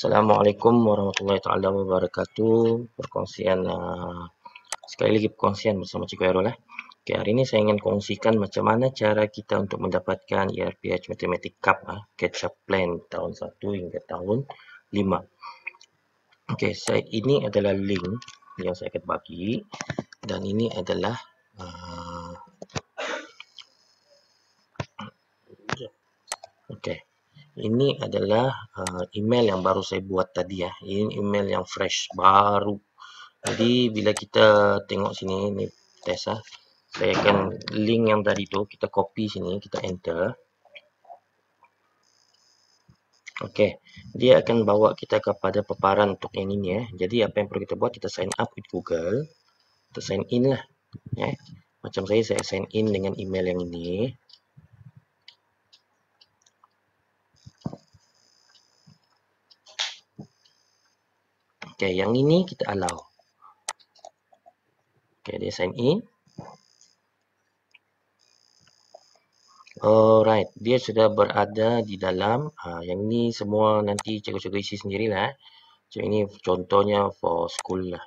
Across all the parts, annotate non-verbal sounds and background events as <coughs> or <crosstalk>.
Assalamualaikum warahmatullahi taala wabarakatuh. Perkongsian uh, sekali lagi perkongsian bersama Cikgu Erol eh. Okay, hari ini saya ingin kongsikan macam mana cara kita untuk mendapatkan ERPH Mathematics Cup uh, eh, catch up plan tahun 1 hingga tahun 5. Okey, saya ini adalah link yang saya akan bagi dan ini adalah uh, Okey ini adalah uh, email yang baru saya buat tadi ya. Ini email yang fresh baru. Jadi bila kita tengok sini ni test ah. Saya akan link yang tadi tu kita copy sini, kita enter. Okey, dia akan bawa kita kepada paparan untuk yang ini ya. Jadi apa yang perlu kita buat? Kita sign up with Google. Kita sign in lah. Ya. Macam saya saya sign in dengan email yang ini. Okay, yang ini kita allow. Okay, dia sign in. Alright, dia sudah berada di dalam. Uh, yang ini semua nanti cikgu-cikgu isi sendirilah. Eh. So, ini contohnya for school lah.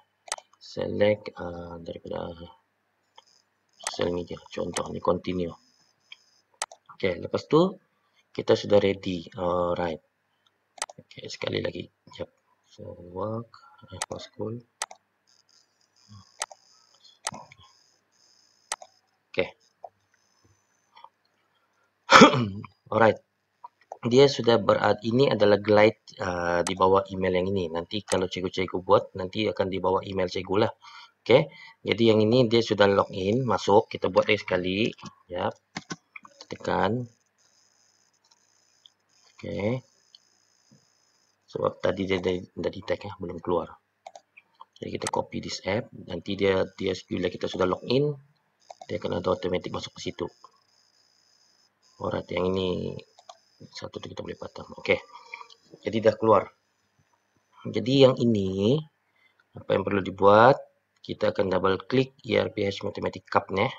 Select uh, daripada social media. Contoh ni continue. Okay, lepas tu kita sudah ready. Alright. Okay, sekali lagi. Yep so work for school okay <coughs> alright dia sudah berat ini adalah glide uh, di bawah email yang ini nanti kalau cikgu-cikgu buat nanti akan di bawah email cikgu lah okay. jadi yang ini dia sudah login masuk kita buat lagi sekali yep. tekan Okay. sebab tadi dia dari, dari ya belum keluar jadi kita copy this app nanti dia dia bila kita sudah login dia akan ada otomatis masuk ke situ alright yang ini satu kita boleh patah oke okay. jadi dah keluar jadi yang ini apa yang perlu dibuat kita akan double klik ERPH Mathematic Cup nya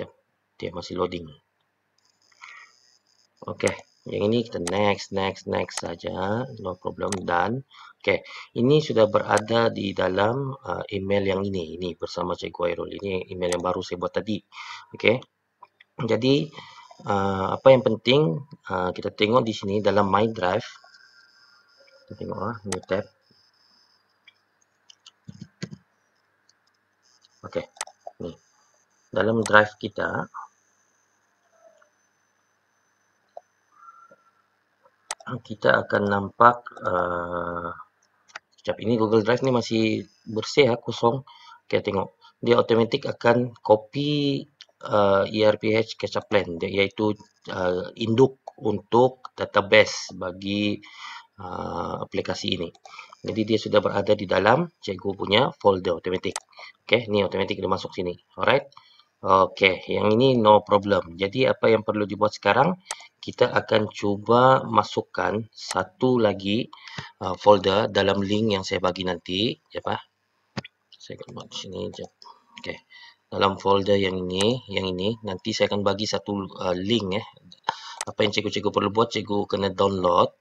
eh. dia masih loading oke okay. Yang ini kita next, next, next saja. No problem. Done. Okay. Ini sudah berada di dalam uh, email yang ini. Ini bersama Cikgu Airul. Ini email yang baru saya buat tadi. Okay. Jadi, uh, apa yang penting, uh, kita tengok di sini dalam My Drive. Kita tengok lah. New tab. Okay. Ini. Dalam drive kita, Ah, kita akan nampak uh, sekejap ini Google Drive ni masih bersih ya, kosong. Okey tengok. Dia otomatik akan copy uh, ah, ERPH catch plan iaitu uh, induk untuk database bagi uh, aplikasi ini. Jadi dia sudah berada di dalam cikgu punya folder otomatik. Okey, ni otomatik dia masuk sini. Alright. Okey, yang ini no problem. Jadi apa yang perlu dibuat sekarang, kita akan cuba masukkan satu lagi uh, folder dalam link yang saya bagi nanti, ya Pak. Saya akan buat sini je. Okey. Dalam folder yang ini, yang ini nanti saya akan bagi satu uh, link eh. Apa yang cikgu-cikgu perlu buat, cikgu kena download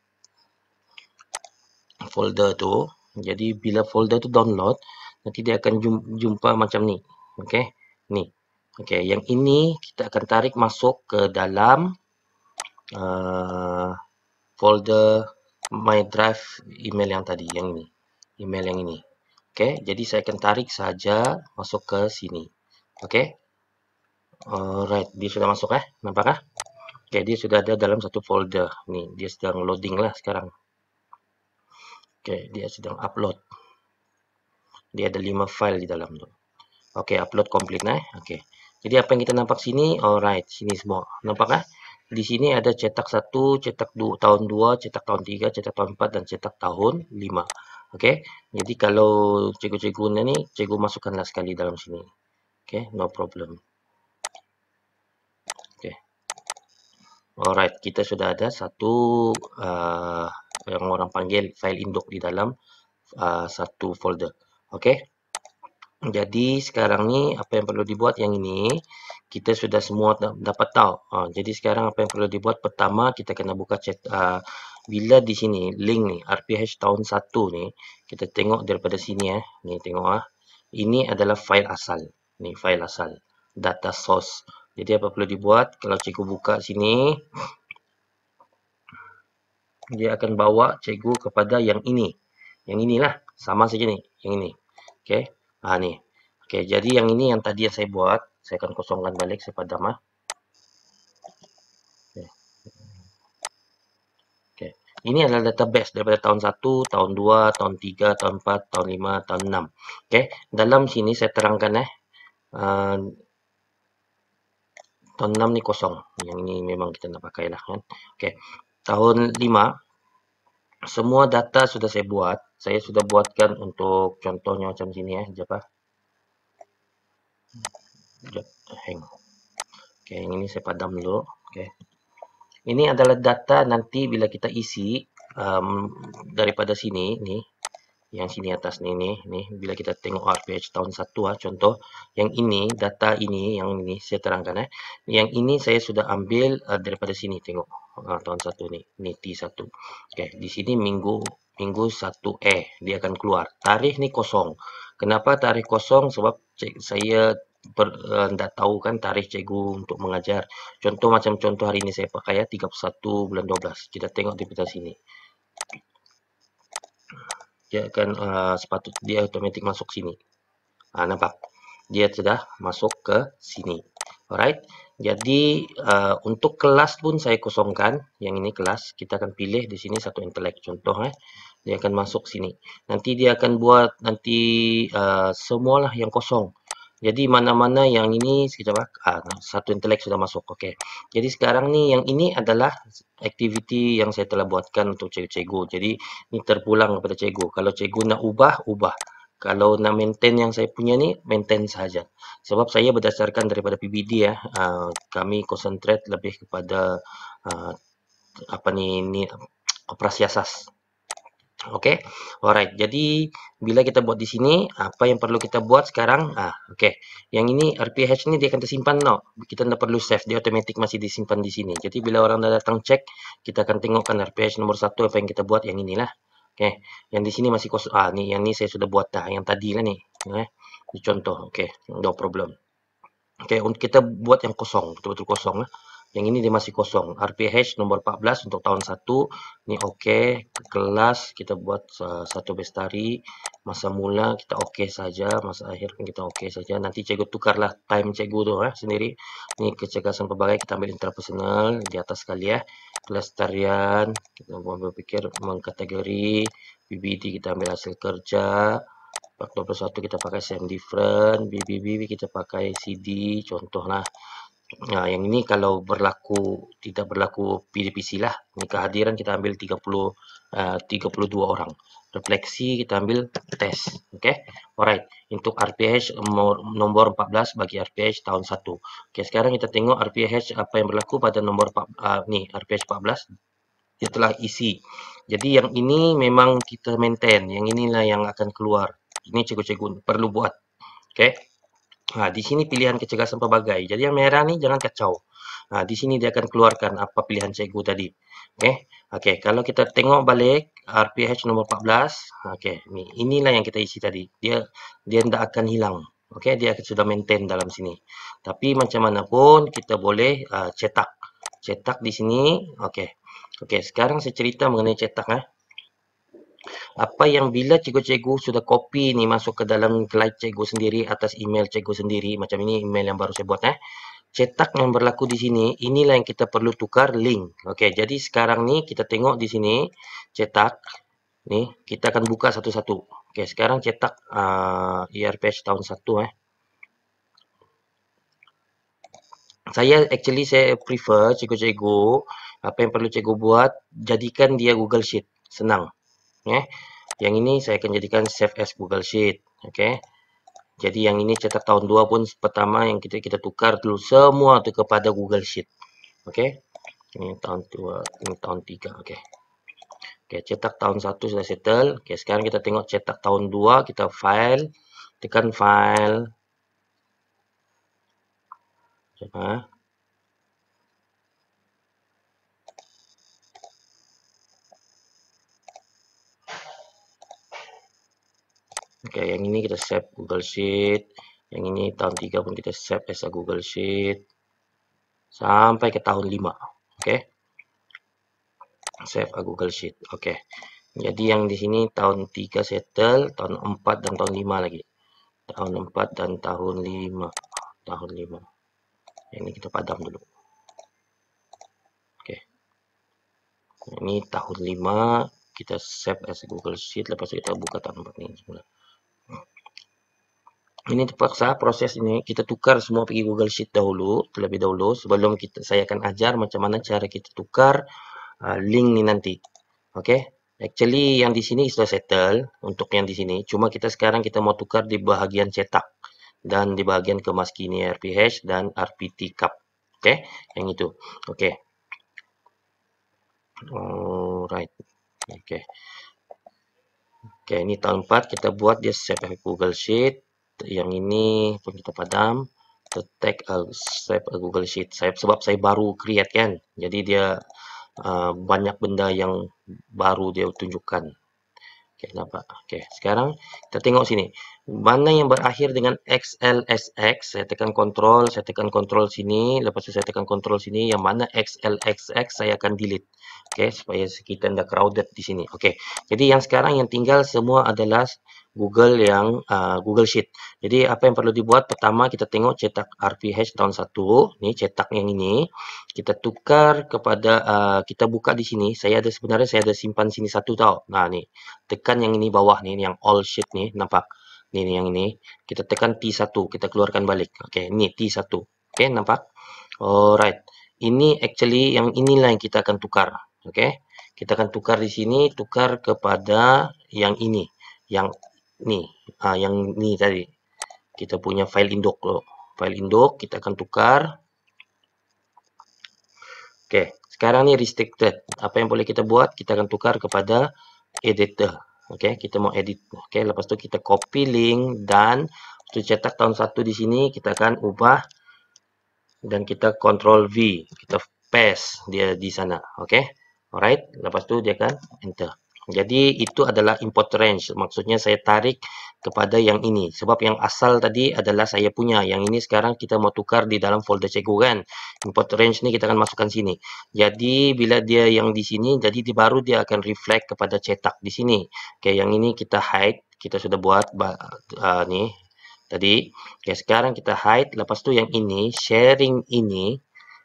folder tu. Jadi bila folder tu download, nanti dia akan jumpa, jumpa macam ni. Okey. Ni. Okey, yang ini kita akan tarik masuk ke dalam uh, folder my drive email yang tadi, yang ini. Email yang ini. Okey, jadi saya akan tarik saja masuk ke sini. Okey. Alright, dia sudah masuk eh. Nampak ah? Eh? Okey, dia sudah ada dalam satu folder. Nih, dia sedang loading lah sekarang. Okey, dia sedang upload. Dia ada 5 file di dalam tu. Okey, upload complete nah. Eh? Okey. Jadi apa yang kita nampak sini, alright, sini semua. Nampakkah? Eh? Di sini ada cetak 1, cetak 2, tahun 2, cetak tahun 3, cetak tahun 4, dan cetak tahun 5. Okey, jadi kalau cikgu-cikgu ni, cikgu masukkanlah sekali dalam sini. Okey, no problem. Okey. Alright, kita sudah ada satu uh, yang orang panggil file induk di dalam uh, satu folder. Okey jadi sekarang ni apa yang perlu dibuat yang ini kita sudah semua dapat tahu ha, jadi sekarang apa yang perlu dibuat pertama kita kena buka chat uh, bila di sini link ni RPH tahun 1 ni kita tengok daripada sini eh ni tengok ah ini adalah file asal ni file asal data source jadi apa perlu dibuat kalau cikgu buka sini dia akan bawa cikgu kepada yang ini yang inilah sama saja ni yang ini okey Ah ni. Okey, jadi yang ini yang tadi yang saya buat, saya akan kosongkan balik saya padam ah. Okey. Okay. Ini adalah database daripada tahun 1, tahun 2, tahun 3, tahun 4, tahun 5, tahun 6. Okey, dalam sini saya terangkan eh. Uh, tahun 6 ni kosong. Yang ini memang kita nak pakailah kan. Okey. Tahun 5 semua data sudah saya buat saya sudah buatkan untuk contohnya macam sini ya jap hang oke okay, ini saya padam dulu oke okay. ini adalah data nanti bila kita isi um, daripada sini nih yang sini atas ni ni ni bila kita tengok RPH tahun satu ah contoh yang ini data ini yang ini saya terangkan eh yang ini saya sudah ambil uh, daripada sini tengok uh, tahun satu ni ni T1 okey di sini minggu minggu 1 eh dia akan keluar tarikh ni kosong kenapa tarikh kosong sebab cik, saya per, uh, eh, tak tahu kan tarikh cikgu untuk mengajar contoh macam contoh hari ini saya pakai ya eh, 31 bulan 12 kita tengok di peta sini dia akan uh, ah, sepatut dia automatik masuk sini. Uh, nampak? Dia sudah masuk ke sini. Alright. Jadi uh, untuk kelas pun saya kosongkan. Yang ini kelas. Kita akan pilih di sini satu intelek. Contoh eh. Dia akan masuk sini. Nanti dia akan buat nanti uh, semualah yang kosong. Jadi mana-mana yang ini sekejap ah satu intelek sudah masuk okey. Jadi sekarang ni yang ini adalah aktiviti yang saya telah buatkan untuk cikgu-cikgu. Jadi ni terpulang kepada cikgu. Kalau cikgu nak ubah, ubah. Kalau nak maintain yang saya punya ni, maintain saja. Sebab saya berdasarkan daripada PBD ya, uh, kami konsentrat lebih kepada uh, apa ni ni operasi asas. Oke, okay. alright. Jadi bila kita buat di sini, apa yang perlu kita buat sekarang? Ah, oke. Okay. Yang ini RPH ini dia akan tersimpan, no. Kita tidak perlu save, dia otomatis masih disimpan di sini. Jadi bila orang dah datang cek, kita akan tengokkan RPH nomor satu apa yang kita buat yang inilah. Oke, okay. yang di sini masih kosong. Ah, ni yang ni saya sudah buat dah, yang tadi lah ni. Okay. Eh, di contoh, oke. Okay. No problem. Oke, okay. untuk kita buat yang kosong, betul-betul kosong lah. Yang ini dia masih kosong. RPH nomor 14 untuk tahun 1. Ini oke. Okay. Kelas kita buat uh, satu bestari. Masa mula kita oke okay saja. Masa akhir kita oke okay saja. Nanti cikgu tukarlah time cikgu tu eh, sendiri. Ini kecergasan pelbagai kita ambil interpersonal di atas sekali ya. Kelas tarian. Kita berpikir mengkategori. PBT kita ambil hasil kerja. 21 kita pakai same different, BBB kita pakai CD contoh lah Nah, ha, yang ini kalau berlaku tidak berlaku PDPC lah. Ini kehadiran kita ambil 30 uh, 32 orang. Refleksi kita ambil test, okay? Alright, untuk RPH nomor 14 bagi RPH tahun 1. Okay, sekarang kita tengok RPH apa yang berlaku pada nomor uh, ha, ni RPH 14 dia telah isi. Jadi yang ini memang kita maintain, yang inilah yang akan keluar. Ini cikgu-cikgu perlu buat. okay? Ha, di sini pilihan kecergasan pelbagai. Jadi yang merah ni jangan kacau. Ha, di sini dia akan keluarkan apa pilihan cikgu tadi. Okey. Eh, okey, kalau kita tengok balik RPH nombor 14, okey, ni inilah yang kita isi tadi. Dia dia tidak akan hilang. Okey, dia sudah maintain dalam sini. Tapi macam mana pun kita boleh uh, cetak. Cetak di sini. Okey. Okey, sekarang saya cerita mengenai cetak eh apa yang bila cikgu-cikgu sudah copy ni masuk ke dalam kelai cikgu sendiri atas email cikgu sendiri macam ini email yang baru saya buat eh cetak yang berlaku di sini inilah yang kita perlu tukar link okey jadi sekarang ni kita tengok di sini cetak ni kita akan buka satu-satu okey sekarang cetak uh, ah, ERPH tahun 1 eh saya actually saya prefer cikgu-cikgu apa yang perlu cikgu buat jadikan dia Google Sheet senang ya. Yang ini saya akan jadikan save as Google Sheet, oke. Okay. Jadi yang ini cetak tahun 2 pun pertama yang kita kita tukar dulu semua itu kepada Google Sheet. Oke. Okay. Ini tahun 2, ini tahun 3, oke. Okay. Oke, okay, cetak tahun 1 sudah settle. Oke, okay, sekarang kita tengok cetak tahun 2 kita file tekan file. Coba. Ha? Oke, okay, yang ini kita save Google Sheet. Yang ini tahun 3 pun kita save as a Google Sheet. Sampai ke tahun 5. Oke. Okay. Save a Google Sheet. Oke. Okay. Jadi yang di sini tahun 3 settle, tahun 4 dan tahun 5 lagi. Tahun 4 dan tahun 5. Tahun 5. Yang ini kita padam dulu. Oke. Ini tahun 5 kita save as Google Sheet lepas itu kita buka tahun 4 ini. Sebenarnya. ini terpaksa proses ini kita tukar semua pergi Google Sheet dahulu terlebih dahulu sebelum kita saya akan ajar macam mana cara kita tukar uh, link ni nanti okey actually yang di sini sudah settle untuk yang di sini cuma kita sekarang kita mau tukar di bahagian cetak dan di bahagian kemas kini RPH dan RPT cup okey yang itu okey alright okey okey ini tahun 4 kita buat dia save Google Sheet yang ini pun kita padam. To take a, save a Google Sheet. Saya, sebab saya baru create kan. Jadi dia uh, banyak benda yang baru dia tunjukkan. Okey, nampak. Okey, sekarang kita tengok sini mana yang berakhir dengan XLSX, saya tekan control, saya tekan control sini, lepas tu saya tekan control sini, yang mana XLXX saya akan delete. Okay, supaya kita tidak crowded di sini. Okay, jadi yang sekarang yang tinggal semua adalah Google yang uh, Google Sheet. Jadi apa yang perlu dibuat? Pertama kita tengok cetak RPH tahun satu Ni cetak yang ini. Kita tukar kepada uh, kita buka di sini. Saya ada sebenarnya saya ada simpan sini satu tau. Nah ni tekan yang ini bawah ni yang all sheet ni nampak. Ini yang ini kita tekan T1 kita keluarkan balik okey ni T1 okey nampak alright ini actually yang inilah yang kita akan tukar okey kita akan tukar di sini tukar kepada yang ini yang ni ah yang ni tadi kita punya file loh, file induk kita akan tukar okey sekarang ni restricted apa yang boleh kita buat kita akan tukar kepada editor Okey, kita mau edit. Okey, lepas tu kita copy link dan tu cetak tahun satu di sini kita akan ubah dan kita control V, kita paste dia di sana. Okey. Alright, lepas tu dia akan enter. Jadi itu adalah import range. Maksudnya saya tarik kepada yang ini. Sebab yang asal tadi adalah saya punya. Yang ini sekarang kita mau tukar di dalam folder cikgu kan. Import range ni kita akan masukkan sini. Jadi bila dia yang di sini, jadi di baru dia akan reflect kepada cetak di sini. Okay, yang ini kita hide. Kita sudah buat uh, ni tadi. Okay, sekarang kita hide. Lepas tu yang ini, sharing ini.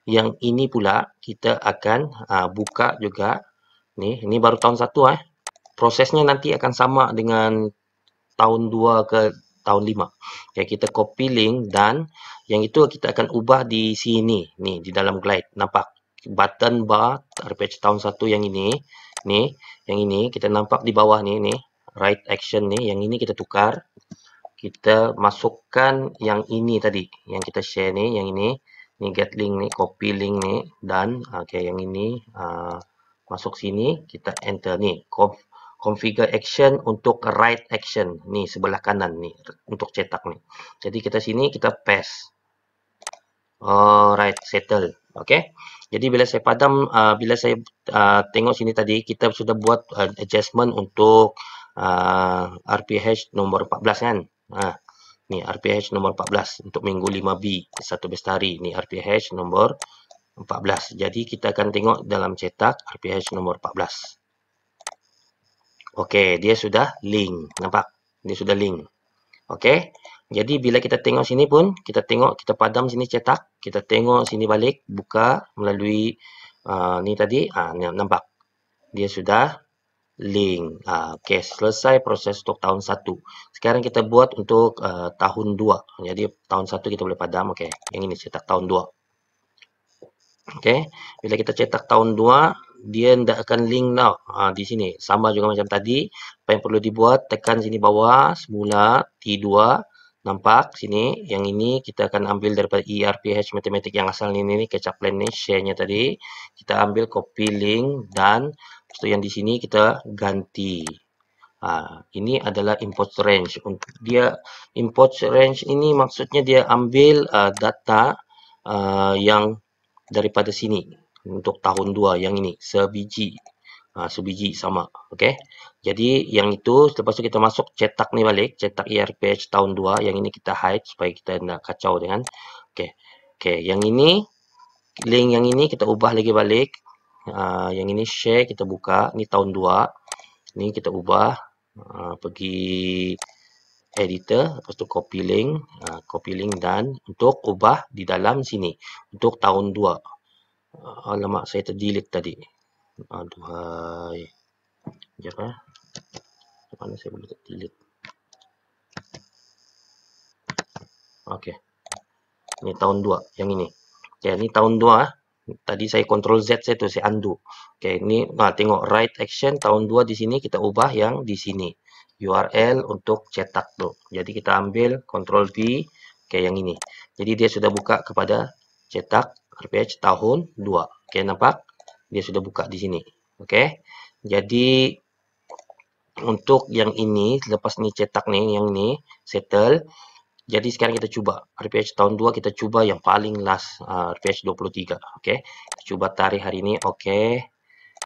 Yang ini pula kita akan uh, buka juga. Ni, ini baru tahun satu eh. Prosesnya nanti akan sama dengan tahun dua ke tahun lima. Okay, kita copy link dan yang itu kita akan ubah di sini. Ni, di dalam Glide. Nampak? Button bar RPG tahun satu yang ini. Ni, yang ini. Kita nampak di bawah ni. ni right action ni. Yang ini kita tukar. Kita masukkan yang ini tadi. Yang kita share ni. Yang ini. Ni get link ni. Copy link ni. Dan okay, yang ini. Uh, masuk sini kita enter ni configure action untuk right action ni sebelah kanan ni untuk cetak ni jadi kita sini kita paste alright oh, settle okey jadi bila saya padam uh, bila saya uh, tengok sini tadi kita sudah buat uh, adjustment untuk uh, RPH nombor 14 kan uh, ni RPH nombor 14 untuk minggu 5B satu bestari ni RPH nombor 14. Jadi kita akan tengok dalam cetak RPH nomor 14. Okey, dia sudah link. Nampak? Dia sudah link. Okey. Jadi bila kita tengok sini pun, kita tengok kita padam sini cetak, kita tengok sini balik buka melalui uh, ni tadi, ah uh, nampak. Dia sudah link. Ah uh, okey, selesai proses untuk tahun 1. Sekarang kita buat untuk uh, tahun 2. Jadi tahun 1 kita boleh padam. Okey, yang ini cetak tahun 2. Okey, bila kita cetak tahun 2 dia tidak akan link now ha, di sini. Sama juga macam tadi. Apa yang perlu dibuat, tekan sini bawah. Semula T2. Nampak sini. Yang ini kita akan ambil daripada ERPH matematik yang asal ini. ini kecap plan ini. Share-nya tadi. Kita ambil copy link. Dan so yang di sini kita ganti. Ha, ini adalah import range. dia Import range ini maksudnya dia ambil uh, data uh, yang daripada sini untuk tahun 2 yang ini sebiji ha, sebiji sama okey jadi yang itu selepas tu kita masuk cetak ni balik cetak ERPH tahun 2 yang ini kita hide supaya kita tak kacau dengan okey Okay, yang ini link yang ini kita ubah lagi balik ha, yang ini share kita buka ni tahun 2 ni kita ubah ha, pergi editor, lepas tu copy link, ha, copy link dan untuk ubah di dalam sini untuk tahun 2. Ha, alamak, saya terdelete tadi. Aduhai. Sekejap lah. Mana saya boleh terdelete? Okey. Ini tahun 2. Yang ini. Okey, ini tahun 2. Eh. Ha. Tadi saya control Z saya tu, saya undo. Okey, ini nah, tengok right action tahun 2 di sini. Kita ubah yang di sini. URL untuk cetak tuh. Jadi kita ambil Ctrl V kayak yang ini. Jadi dia sudah buka kepada cetak RPH tahun 2. Oke, nampak? Dia sudah buka di sini. Oke. Jadi untuk yang ini lepas ini cetak nih yang ini settle. Jadi sekarang kita cuba RPH tahun 2 kita cuba yang paling last uh, RPH 23. Oke. Okay. Coba tarik hari ini. Oke. Okay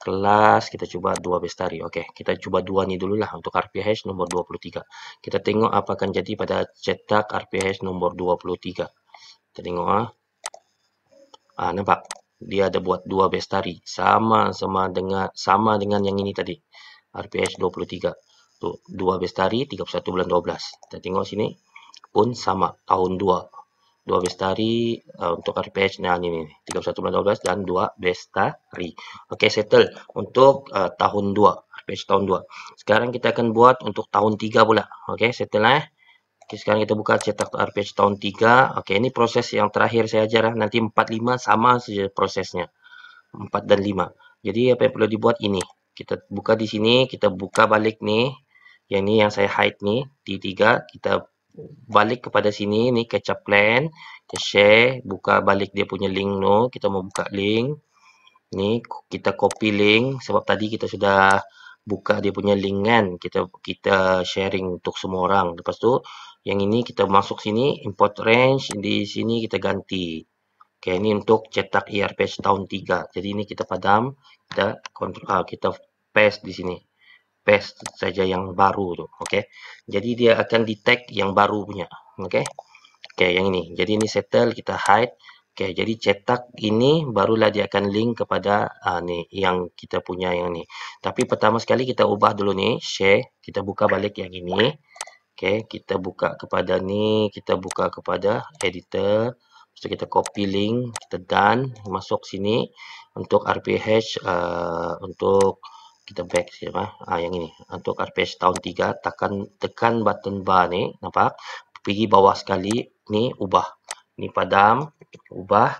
kelas kita cuba dua bestari okay kita cuba dua ni lah untuk RPH nombor 23 kita tengok apa akan jadi pada cetak RPH nombor 23 kita tengok ah ha? nampak dia ada buat dua bestari sama sama dengan sama dengan yang ini tadi RPH 23 tu dua bestari 31 bulan 12 kita tengok sini pun sama tahun dua Bestari uh, untuk RPH nah ini 31 bulan 12 dan 2 Bestari. Oke, okay, settle untuk uh, tahun 2, RPH tahun 2. Sekarang kita akan buat untuk tahun 3 pula. Oke, okay, settle eh. Oke, sekarang kita buka cetak RPH tahun 3. Oke, ini proses yang terakhir saya ajar eh. nanti 4 5 sama saja prosesnya. 4 dan 5. Jadi apa yang perlu dibuat ini. Kita buka di sini, kita buka balik nih. Yang ini yang saya hide nih, T3 kita balik kepada sini ni kecap plan kita share buka balik dia punya link tu kita mau buka link ni kita copy link sebab tadi kita sudah buka dia punya link kan kita kita sharing untuk semua orang lepas tu yang ini kita masuk sini import range di sini kita ganti okey ini untuk cetak ERP tahun 3 jadi ini kita padam kita control, ah, kita paste di sini paste saja yang baru tu. Okey. Jadi dia akan detect yang baru punya. Okey. Okey, yang ini. Jadi ini settle kita hide. Okey, jadi cetak ini barulah dia akan link kepada uh, ni yang kita punya yang ni. Tapi pertama sekali kita ubah dulu ni, share, kita buka balik yang ini. Okey, kita buka kepada ni, kita buka kepada editor. So, kita copy link, kita done, masuk sini untuk RPH uh, ah, untuk kita back sekejap ah. Ha, yang ini. Untuk RPS tahun 3 tekan tekan button bar ni nampak. Pergi bawah sekali ni ubah. Ni padam, ubah.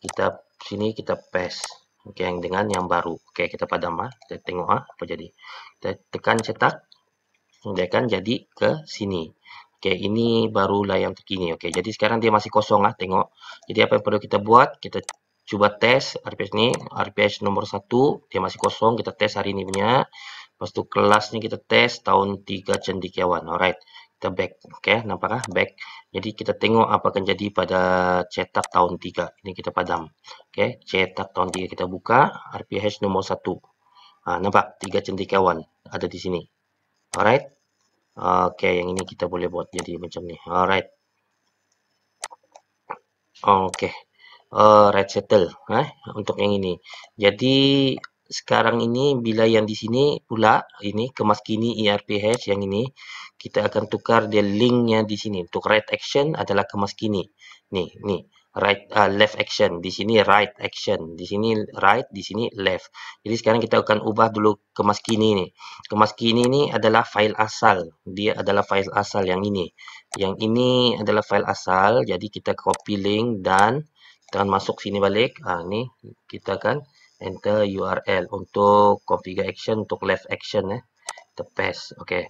Kita sini kita paste. Okey yang dengan yang baru. Okey kita padam ah. Kita tengok ah apa jadi. Kita tekan cetak. Dia akan jadi ke sini. Okey ini baru yang terkini. Okey jadi sekarang dia masih kosong ah tengok. Jadi apa yang perlu kita buat? Kita cuba tes RPH ini, RPH nomor 1, dia masih kosong, kita tes hari ini punya. Lepas itu kelasnya kita tes tahun 3 cendikiawan, alright. Kita back, oke, okay, nampak kah? Back. Jadi kita tengok apa akan jadi pada cetak tahun 3. Ini kita padam, oke. Okay, cetak tahun 3 kita buka, RPH nomor 1. Ha, ah, nampak, 3 cendikiawan ada di sini. Alright. Oke, okay, yang ini kita boleh buat jadi macam ni. Alright. Oke, okay, uh, oh, right settle eh, ha? untuk yang ini. Jadi sekarang ini bila yang di sini pula ini kemas kini ERP hash yang ini kita akan tukar dia linknya di sini untuk right action adalah kemas kini. Nih, nih right uh, ah, left action di sini right action di sini right di sini left jadi sekarang kita akan ubah dulu kemas kini ini kemas kini ini adalah file asal dia adalah file asal yang ini yang ini adalah file asal jadi kita copy link dan tekan masuk sini balik. Ha, ni kita akan enter URL untuk configure action untuk left action eh. Kita paste. Okay.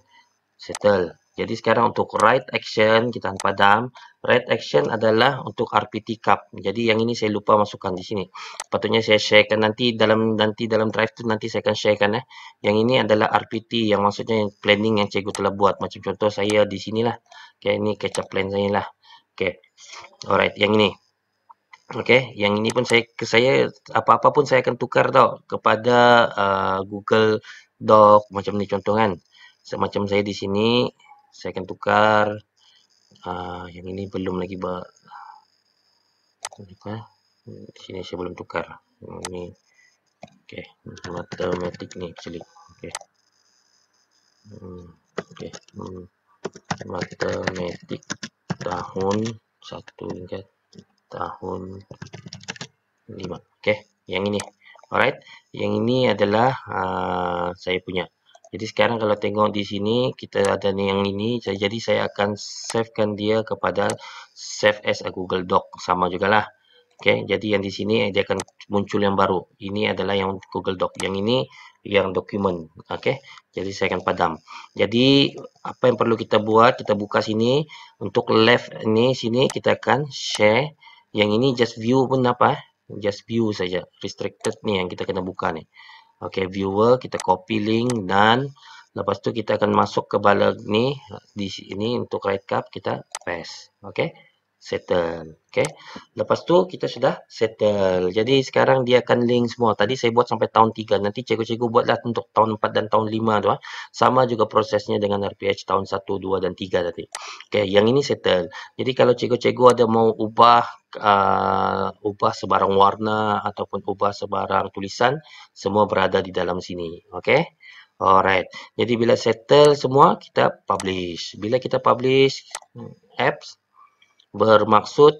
Settle. Jadi sekarang untuk right action kita akan padam. Right action adalah untuk RPT cup. Jadi yang ini saya lupa masukkan di sini. Patutnya saya sharekan nanti dalam nanti dalam drive tu nanti saya akan sharekan eh. Yang ini adalah RPT yang maksudnya yang planning yang cikgu telah buat. Macam contoh saya di sinilah. Okey, ini catch up plan saya lah. Okey. Alright, yang ini. Okey, yang ini pun saya ke saya apa-apa pun saya akan tukar tau kepada uh, Google Doc macam ni contoh kan. Semacam saya di sini saya akan tukar uh, yang ini belum lagi buat. sini saya belum tukar. Ini okey, matematik ni actually. Okey. Hmm. Okey. Hmm. Matematik tahun 1 ingat tahun 5. Okey, yang ini. Alright, yang ini adalah uh, saya punya. Jadi sekarang kalau tengok di sini, kita ada yang ini. Jadi saya akan savekan dia kepada save as a Google Doc. Sama jugalah. Okey, jadi yang di sini dia akan muncul yang baru. Ini adalah yang Google Doc. Yang ini yang dokumen. Okey, jadi saya akan padam. Jadi apa yang perlu kita buat, kita buka sini. Untuk left ini, sini kita akan share. Yang ini just view pun apa? Eh? Just view saja. Restricted ni yang kita kena buka ni. Okay, viewer kita copy link dan lepas tu kita akan masuk ke balik ni di sini untuk right up kita paste. Okay settle. Okay. Lepas tu kita sudah settle. Jadi sekarang dia akan link semua. Tadi saya buat sampai tahun 3. Nanti cikgu-cikgu buatlah untuk tahun 4 dan tahun 5 tu. Ha. Sama juga prosesnya dengan RPH tahun 1, 2 dan 3 tadi. Okay. Yang ini settle. Jadi kalau cikgu-cikgu ada mau ubah uh, ubah sebarang warna ataupun ubah sebarang tulisan, semua berada di dalam sini. Okay. Alright. Jadi bila settle semua, kita publish. Bila kita publish hmm, apps, bermaksud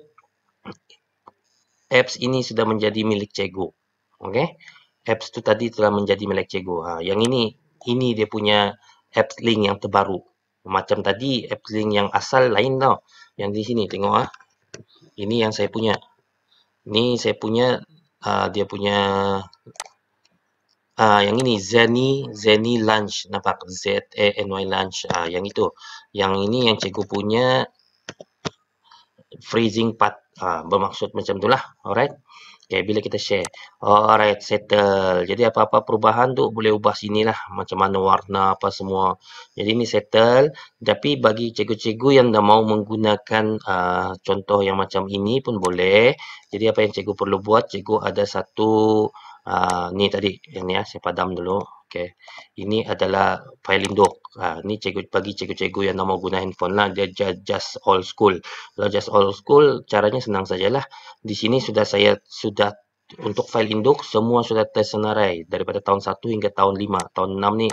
apps ini sudah menjadi milik cego. okay? Apps itu tadi telah menjadi milik cegu. Ha, yang ini ini dia punya apps link yang terbaru. Macam tadi apps link yang asal lain tau. Yang di sini tengok ah. Ini yang saya punya. Ini saya punya uh, dia punya Uh, yang ini Zeni Zeni Lunch nampak Z A e N Y Lunch uh, yang itu yang ini yang cikgu punya freezing part ha, bermaksud macam tu lah, alright okey bila kita share alright settle jadi apa-apa perubahan tu boleh ubah sini lah, macam mana warna apa semua jadi ni settle tapi bagi cikgu-cikgu yang dah mau menggunakan uh, contoh yang macam ini pun boleh jadi apa yang cikgu perlu buat cikgu ada satu uh, ni tadi ini ya saya padam dulu okey ini adalah file induk Ah ha, ni cikgu bagi cikgu-cikgu yang mau guna handphone lah dia just, just old school. Kalau just old school caranya senang sajalah. Di sini sudah saya sudah untuk file induk semua sudah tes senarai daripada tahun 1 hingga tahun 5 tahun 6 ni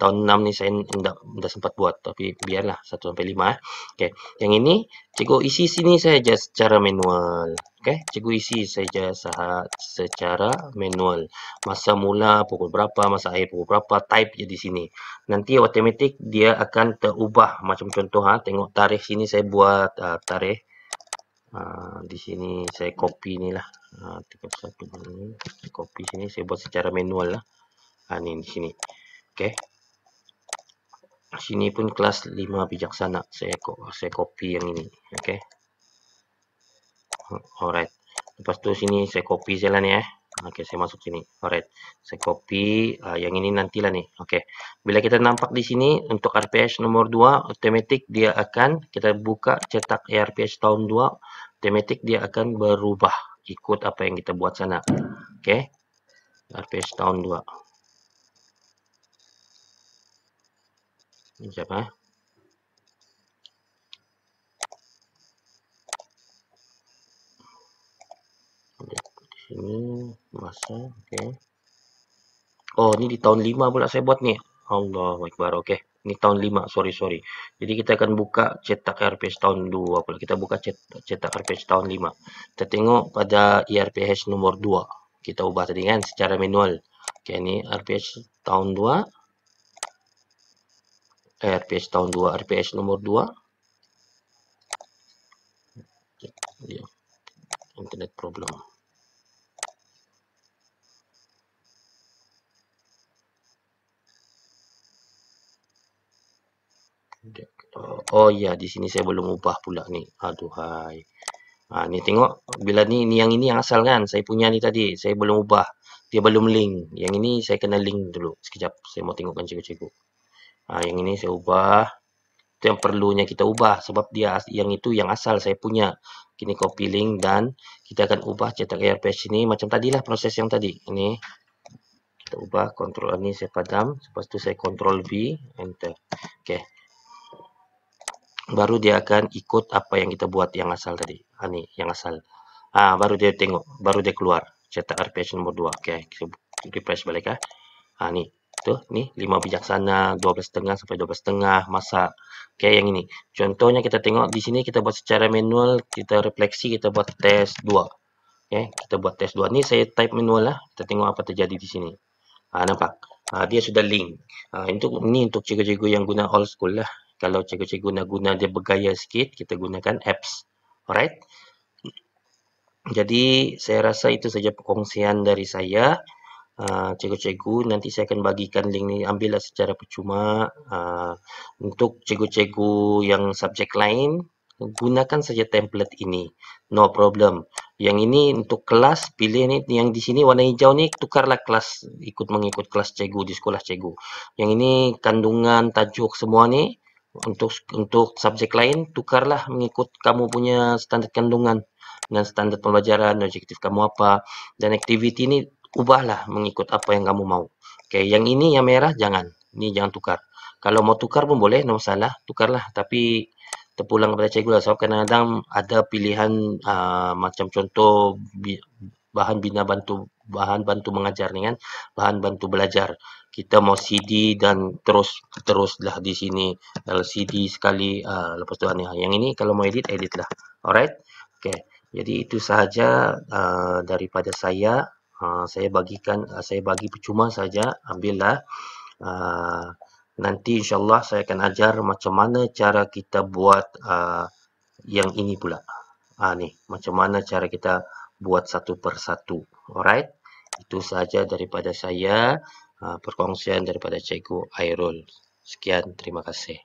tahun 6 ni saya tidak tidak sempat buat tapi biarlah 1 sampai 5 eh. okey yang ini cikgu isi sini saya just secara manual okey cikgu isi saja secara manual masa mula pukul berapa masa akhir pukul berapa type je di sini nanti automatik dia akan terubah macam contoh ha tengok tarikh sini saya buat uh, tarikh Ah, di sini saya copy ah, ni lah. Ha, 31 bulan ni. Copy sini. Saya buat secara manual lah. Ha, ni di sini. Okay. Sini pun kelas lima bijaksana. Saya saya copy yang ini. Okay. Alright. Lepas tu sini saya copy saya lah ni eh. Okay, saya masuk sini. Alright. Saya copy uh, yang ini nanti lah ni. Okay. Bila kita nampak di sini, untuk rps nomor dua otomatik dia akan kita buka cetak rps tahun dua tematik dia akan berubah ikut apa yang kita buat sana. Oke. Okay. RPS tahun 2. Ini siapa? Di sini masa oke. Oh, ini di tahun 5 pula saya buat nih. Allahu akbar. Oke. Okay. ni tahun 5 sorry sorry jadi kita akan buka cetak RPH tahun 2 pula kita buka cetak, cetak RPH tahun 5 kita tengok pada ERPH nombor 2 kita ubah tadi kan secara manual ok ni RPH tahun 2 RPH tahun 2 RPH nombor 2 internet problem Oh ya, di sini saya belum ubah pula ni. Aduhai. Ha, ni tengok, bila ni, ni yang ini yang asal kan. Saya punya ni tadi, saya belum ubah. Dia belum link. Yang ini saya kena link dulu. Sekejap, saya mau tengokkan cikgu-cikgu. Ha, yang ini saya ubah. Itu yang perlunya kita ubah. Sebab dia yang itu yang asal saya punya. Kini copy link dan kita akan ubah cetak air patch ini. Macam tadilah proses yang tadi. Ini kita ubah. Kontrol ini saya padam. Lepas tu saya kontrol B. Enter. Okay baru dia akan ikut apa yang kita buat yang asal tadi. Ha, ah, ini yang asal. Ha, baru dia tengok, baru dia keluar. Cetak RPH nombor 2. Okey, kita refresh balik ah. Ha. ha ni. Tu, ni 5 bijak sana, 12.5 sampai setengah masa. Okey, yang ini. Contohnya kita tengok di sini kita buat secara manual, kita refleksi, kita buat test 2. Okey, kita buat test 2. Ni saya type manual lah. Kita tengok apa terjadi di sini. Ha, nampak? Ha, dia sudah link. Ha, untuk, ini untuk cikgu-cikgu yang guna All school lah kalau cikgu-cikgu nak guna dia bergaya sikit, kita gunakan apps. Alright? Jadi, saya rasa itu saja perkongsian dari saya. Ah, cikgu-cikgu, uh, nanti saya akan bagikan link ni. Ambillah secara percuma. Uh, untuk cikgu-cikgu yang subjek lain, gunakan saja template ini. No problem. Yang ini untuk kelas, pilih ni. Yang di sini warna hijau ni, tukarlah kelas. Ikut mengikut kelas cikgu di sekolah cikgu. Yang ini kandungan, tajuk semua ni untuk untuk subjek lain tukarlah mengikut kamu punya standar kandungan dan standar pembelajaran objektif kamu apa dan aktiviti ini ubahlah mengikut apa yang kamu mau Okay yang ini yang merah jangan ni jangan tukar kalau mau tukar pun boleh no masalah tukarlah tapi terpulang kepada cikgu lah sebab kadang-kadang ada pilihan uh, macam contoh bahan bina bantu bahan bantu mengajar ni kan bahan bantu belajar kita mau CD dan terus teruslah di sini kalau CD sekali uh, lepas tu ni yang ini kalau mau edit edit lah alright okay jadi itu sahaja uh, daripada saya uh, saya bagikan uh, saya bagi percuma saja ambillah uh, nanti insyaallah saya akan ajar macam mana cara kita buat uh, yang ini pula uh, ni macam mana cara kita buat satu persatu alright itu sahaja daripada saya Ah, perkongsian daripada Cikgu Airul. Sekian, terima kasih.